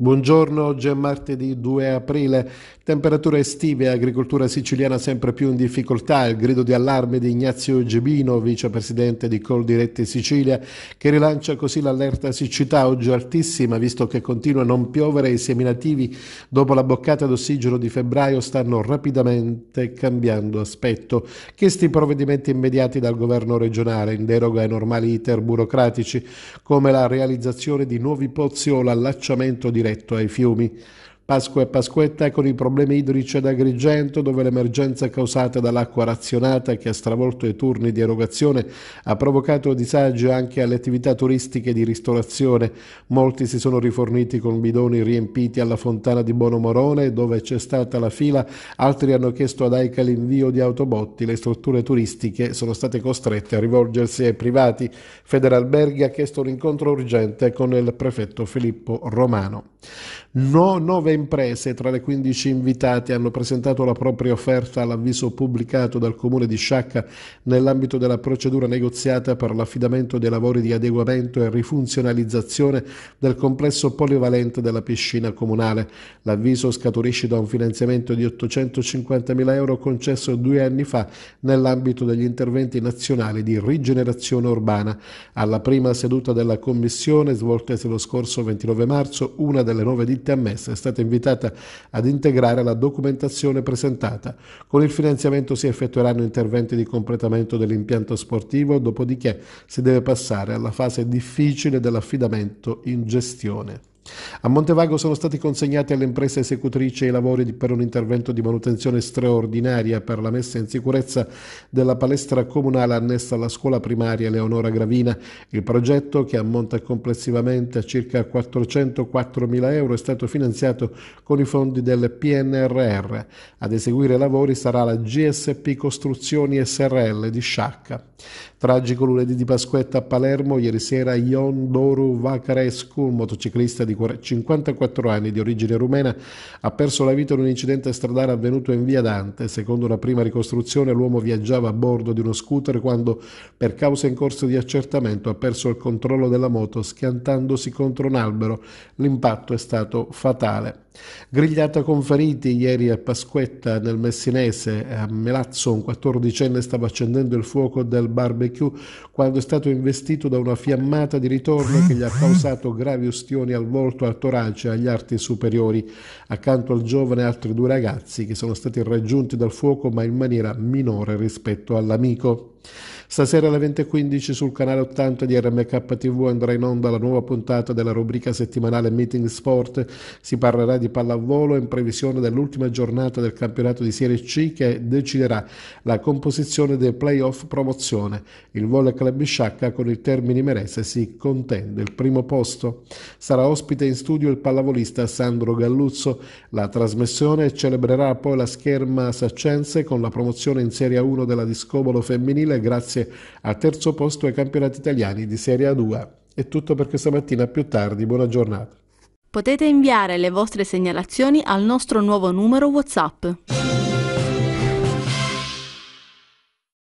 Buongiorno, oggi è martedì 2 aprile. Temperature estive e agricoltura siciliana sempre più in difficoltà. Il grido di allarme di Ignazio Gibino, vicepresidente di Coldiretti Sicilia, che rilancia così l'allerta siccità oggi altissima, visto che continua a non piovere e i seminativi, dopo la boccata d'ossigeno di febbraio, stanno rapidamente cambiando aspetto. Chiesti provvedimenti immediati dal governo regionale, in deroga ai normali iter burocratici, come la realizzazione di nuovi pozzi o l'allacciamento di diretto ai fiumi Pasqua e Pasquetta con i problemi idrici ad Agrigento, dove l'emergenza causata dall'acqua razionata che ha stravolto i turni di erogazione ha provocato disagio anche alle attività turistiche di ristorazione. Molti si sono riforniti con bidoni riempiti alla fontana di Bonomorone, dove c'è stata la fila, altri hanno chiesto ad AICA l'invio di autobotti. Le strutture turistiche sono state costrette a rivolgersi ai privati. Federalberghi ha chiesto un incontro urgente con il prefetto Filippo Romano. No, 9 imprese, tra le 15 invitate, hanno presentato la propria offerta all'avviso pubblicato dal Comune di Sciacca nell'ambito della procedura negoziata per l'affidamento dei lavori di adeguamento e rifunzionalizzazione del complesso polivalente della piscina comunale. L'avviso scaturisce da un finanziamento di 850.000 euro concesso due anni fa nell'ambito degli interventi nazionali di rigenerazione urbana. Alla prima seduta della Commissione, svoltasi lo scorso 29 marzo, una delle nove ditte ammesse è stata invitata invitata ad integrare la documentazione presentata. Con il finanziamento si effettueranno interventi di completamento dell'impianto sportivo, dopodiché si deve passare alla fase difficile dell'affidamento in gestione. A Montevago sono stati consegnati all'impresa esecutrice i lavori per un intervento di manutenzione straordinaria per la messa in sicurezza della palestra comunale annessa alla scuola primaria Leonora Gravina. Il progetto, che ammonta complessivamente a circa 404.000 euro, è stato finanziato con i fondi del PNRR. Ad eseguire i lavori sarà la GSP Costruzioni SRL di Sciacca. Tragico lunedì di Pasquetta a Palermo, ieri sera Ion Doru Vacarescu, un motociclista di 54 anni, di origine rumena, ha perso la vita in un incidente stradale avvenuto in via Dante. Secondo una prima ricostruzione, l'uomo viaggiava a bordo di uno scooter quando, per causa in corso di accertamento, ha perso il controllo della moto schiantandosi contro un albero. L'impatto è stato fatale. Grigliata con feriti ieri a Pasquetta nel Messinese, a Melazzo un quattordicenne stava accendendo il fuoco del barbecue quando è stato investito da una fiammata di ritorno che gli ha causato gravi ustioni al volto, al torace e agli arti superiori. Accanto al giovane altri due ragazzi che sono stati raggiunti dal fuoco ma in maniera minore rispetto all'amico. Stasera alle 20.15 sul canale 80 di RMK TV andrà in onda la nuova puntata della rubrica settimanale Meeting Sport. Si parlerà di pallavolo in previsione dell'ultima giornata del campionato di Serie C che deciderà la composizione dei playoff promozione. Il volo Club Sciacca con il Termini Merese si contende il primo posto. Sarà ospite in studio il pallavolista Sandro Galluzzo. La trasmissione celebrerà poi la scherma saccense con la promozione in Serie 1 della Discobolo femminile grazie Udinese, al terzo posto ai campionati italiani di Serie A2. È tutto per questa mattina, più tardi, buona giornata. Potete inviare le vostre segnalazioni al nostro nuovo numero WhatsApp.